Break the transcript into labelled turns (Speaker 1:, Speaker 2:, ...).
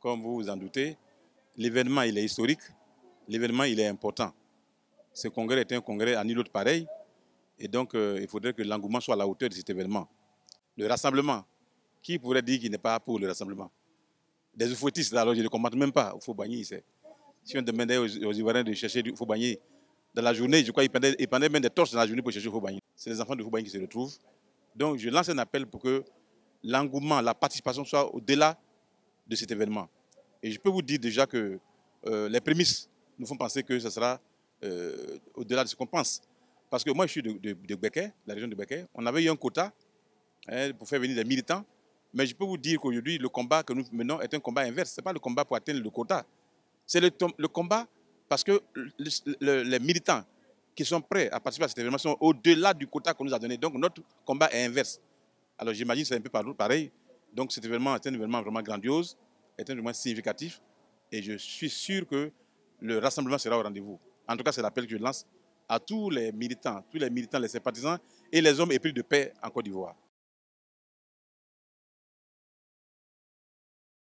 Speaker 1: Comme vous vous en doutez, l'événement il est historique, l'événement il est important. Ce congrès est un congrès à nul autre pareil, et donc euh, il faudrait que l'engouement soit à la hauteur de cet événement. Le rassemblement, qui pourrait dire qu'il n'est pas pour le rassemblement Des ufoutistes, alors je ne commente même pas, il faut bagner. Si on demandait aux, Ivoiriens de chercher du faut bagner, dans la journée, je crois qu'ils pendaient, même des torches dans la journée pour chercher Fobany. C'est les enfants de Fobany qui se retrouvent. Donc je lance un appel pour que l'engouement, la participation soit au-delà de cet événement. Et je peux vous dire déjà que euh, les prémices nous font penser que ce sera euh, au-delà de ce qu'on pense. Parce que moi, je suis de, de, de la région de Beke. On avait eu un quota hein, pour faire venir des militants. Mais je peux vous dire qu'aujourd'hui, le combat que nous menons est un combat inverse. Ce n'est pas le combat pour atteindre le quota. C'est le, le combat parce que les militants qui sont prêts à participer à cet événement sont au-delà du quota qu'on nous a donné. Donc notre combat est inverse. Alors j'imagine que c'est un peu pareil. Donc cet événement est un événement vraiment grandiose, est un événement significatif. Et je suis sûr que le rassemblement sera au rendez-vous. En tout cas, c'est l'appel que je lance à tous les militants, tous les militants, les sympathisants et les hommes épris de paix en Côte d'Ivoire.